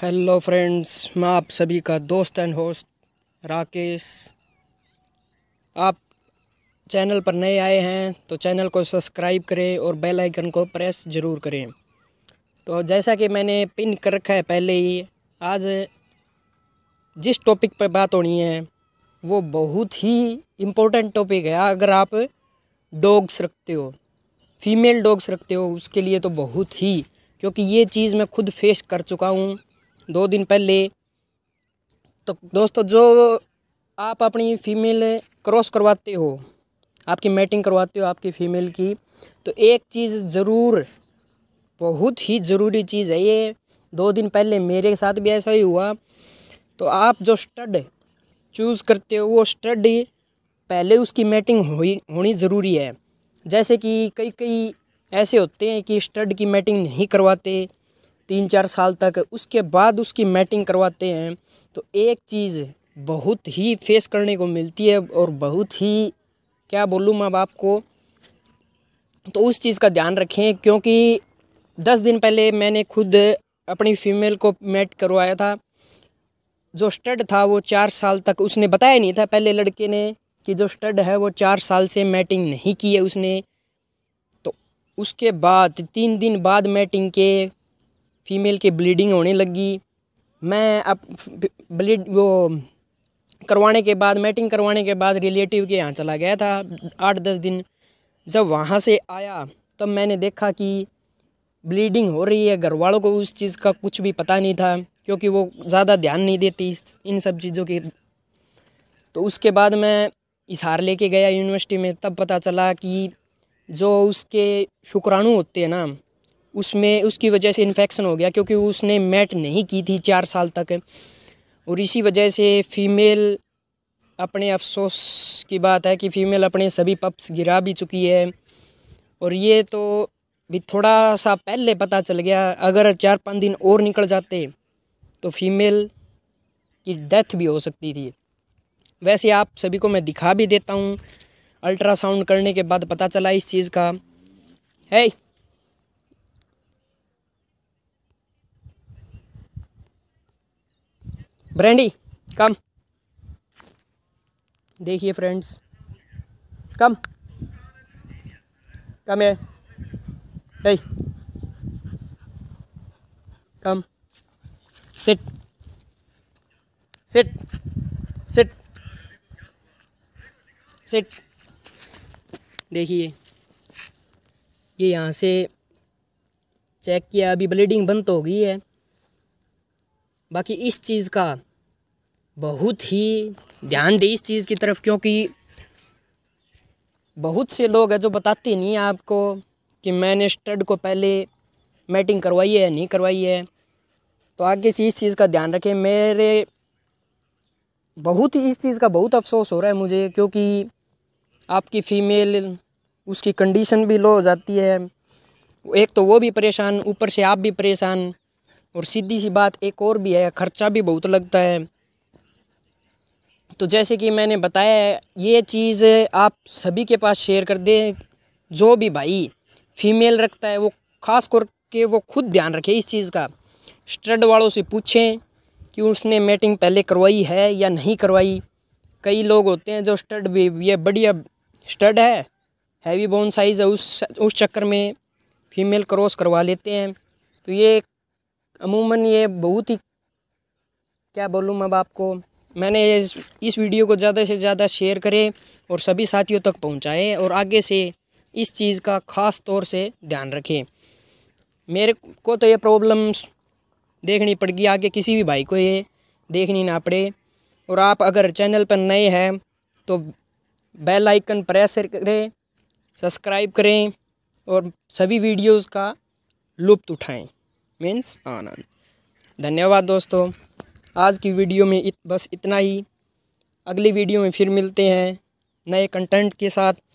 hello friends मैं आप सभी का दोस्त एंड होस्ट राकेश आप चैनल पर नए आए हैं तो चैनल को सब्सक्राइब करें और बेल आइकन को प्रेस ज़रूर करें तो जैसा कि मैंने पिन कर रखा है पहले ही आज जिस टॉपिक पर बात होनी है वो बहुत ही इम्पोर्टेंट टॉपिक है अगर आप डॉग्स रखते हो फीमेल डॉग्स रखते हो उसके लिए तो बहुत ही क्योंकि ये चीज़ मैं खुद फेस कर चुका हूँ दो दिन पहले तो दोस्तों जो आप अपनी फ़ीमेल क्रॉस करवाते हो आपकी मैटिंग करवाते हो आपकी फ़ीमेल की तो एक चीज़ ज़रूर बहुत ही ज़रूरी चीज़ है ये दो दिन पहले मेरे साथ भी ऐसा ही हुआ तो आप जो स्टड चूज़ करते हो वो स्टड पहले उसकी मैटिंग होनी ज़रूरी है जैसे कि कई कई ऐसे होते हैं कि स्टड की मैटिंग नहीं करवाते तीन चार साल तक उसके बाद उसकी मैटिंग करवाते हैं तो एक चीज़ बहुत ही फेस करने को मिलती है और बहुत ही क्या बोलूँ मैं बाप को तो उस चीज़ का ध्यान रखें क्योंकि दस दिन पहले मैंने खुद अपनी फीमेल को मैट करवाया था जो स्टड था वो चार साल तक उसने बताया नहीं था पहले लड़के ने कि जो स्टड है वो चार साल से मैटिंग नहीं की है उसने तो उसके बाद तीन दिन बाद मैटिंग के फीमेल के ब्लीडिंग होने लगी मैं अब ब्लीड वो करवाने के बाद मैटिंग करवाने के बाद रिलेटिव के यहाँ चला गया था आठ दस दिन जब वहाँ से आया तब मैंने देखा कि ब्लीडिंग हो रही है घर वालों को उस चीज़ का कुछ भी पता नहीं था क्योंकि वो ज़्यादा ध्यान नहीं देती इन सब चीज़ों की तो उसके बाद मैं इशार लेके गया यूनिवर्सिटी में तब पता चला कि जो उसके शुक्राणु होते हैं ना उसमें उसकी वजह से इन्फेक्शन हो गया क्योंकि उसने मैट नहीं की थी चार साल तक और इसी वजह से फीमेल अपने अफसोस की बात है कि फ़ीमेल अपने सभी पप्स गिरा भी चुकी है और ये तो भी थोड़ा सा पहले पता चल गया अगर चार पाँच दिन और निकल जाते तो फीमेल की डेथ भी हो सकती थी वैसे आप सभी को मैं दिखा भी देता हूँ अल्ट्रासाउंड करने के बाद पता चला इस चीज़ का है ब्रैंडी कम देखिए फ्रेंड्स कम कम है come sit sit sit sit देखिए ये यहाँ से चेक किया अभी ब्लीडिंग बंद तो हो गई है बाकी इस चीज़ का बहुत ही ध्यान दें इस चीज़ की तरफ क्योंकि बहुत से लोग हैं जो बताते नहीं हैं आपको कि मैंने स्टड को पहले मैटिंग करवाई है नहीं करवाई है तो आगे से इस चीज़ का ध्यान रखें मेरे बहुत ही इस चीज़ का बहुत अफसोस हो रहा है मुझे क्योंकि आपकी फ़ीमेल उसकी कंडीशन भी लो हो जाती है एक तो वो भी परेशान ऊपर से आप भी परेशान और सीधी सी बात एक और भी है खर्चा भी बहुत लगता है तो जैसे कि मैंने बताया ये चीज़ आप सभी के पास शेयर कर दें जो भी भाई फीमेल रखता है वो खास करके वो खुद ध्यान रखे इस चीज़ का स्टड वालों से पूछें कि उसने मेटिंग पहले करवाई है या नहीं करवाई कई लोग होते हैं जो स्टड भी ये बढ़िया स्टड है हैवी बोन साइज़ है उस उस चक्कर में फीमेल क्रॉस करवा लेते हैं तो ये अमूमन ये बहुत ही क्या बोलूँ मैं आपको मैंने इस वीडियो को ज़्यादा से ज़्यादा शेयर करें और सभी साथियों तक पहुँचाएँ और आगे से इस चीज़ का ख़ास तौर से ध्यान रखें मेरे को तो ये प्रॉब्लम्स देखनी पड़गी आगे किसी भी भाई को ये देखनी ना पड़े और आप अगर चैनल पर नए हैं तो बेल आइकन प्रेस करें सब्सक्राइब करें और सभी वीडियोस का लुप्त उठाएं मीन्स आनंद धन्यवाद दोस्तों आज की वीडियो में इत, बस इतना ही अगली वीडियो में फिर मिलते हैं नए कंटेंट के साथ